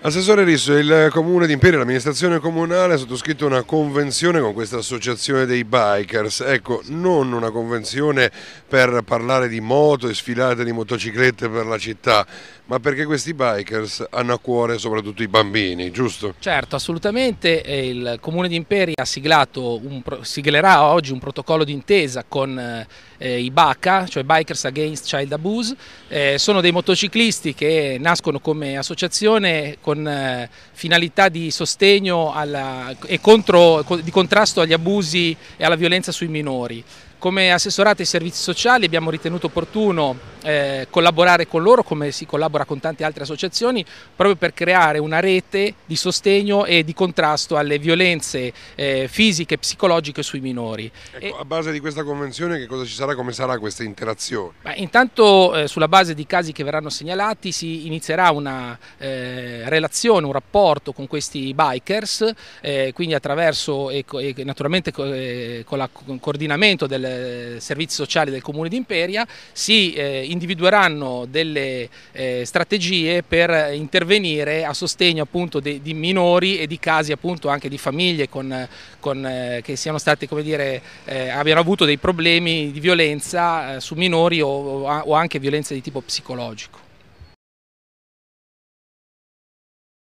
Assessore Risso, il Comune di Imperia e l'amministrazione comunale ha sottoscritto una convenzione con questa associazione dei bikers, ecco non una convenzione per parlare di moto e sfilate di motociclette per la città, ma perché questi bikers hanno a cuore soprattutto i bambini, giusto? Certo, assolutamente, eh, il Comune di Imperia un, siglerà oggi un protocollo d'intesa con eh, eh i BACA, cioè Bikers Against Child Abuse, eh, sono dei motociclisti che nascono come associazione con eh, finalità di sostegno alla, e contro, di contrasto agli abusi e alla violenza sui minori. Come assessorato ai servizi sociali abbiamo ritenuto opportuno eh, collaborare con loro come si collabora con tante altre associazioni proprio per creare una rete di sostegno e di contrasto alle violenze eh, fisiche e psicologiche sui minori. Ecco, e... a base di questa convenzione che cosa ci sarà, come sarà questa interazione? Beh, intanto eh, sulla base di casi che verranno segnalati si inizierà una eh, relazione, un rapporto con questi bikers, eh, quindi attraverso e, e naturalmente eh, con, con il coordinamento del servizi sociali del Comune di Imperia si eh, individueranno delle eh, strategie per intervenire a sostegno appunto de, di minori e di casi appunto anche di famiglie con, con, eh, che siano state, come dire, eh, abbiano avuto dei problemi di violenza eh, su minori o, o anche violenza di tipo psicologico.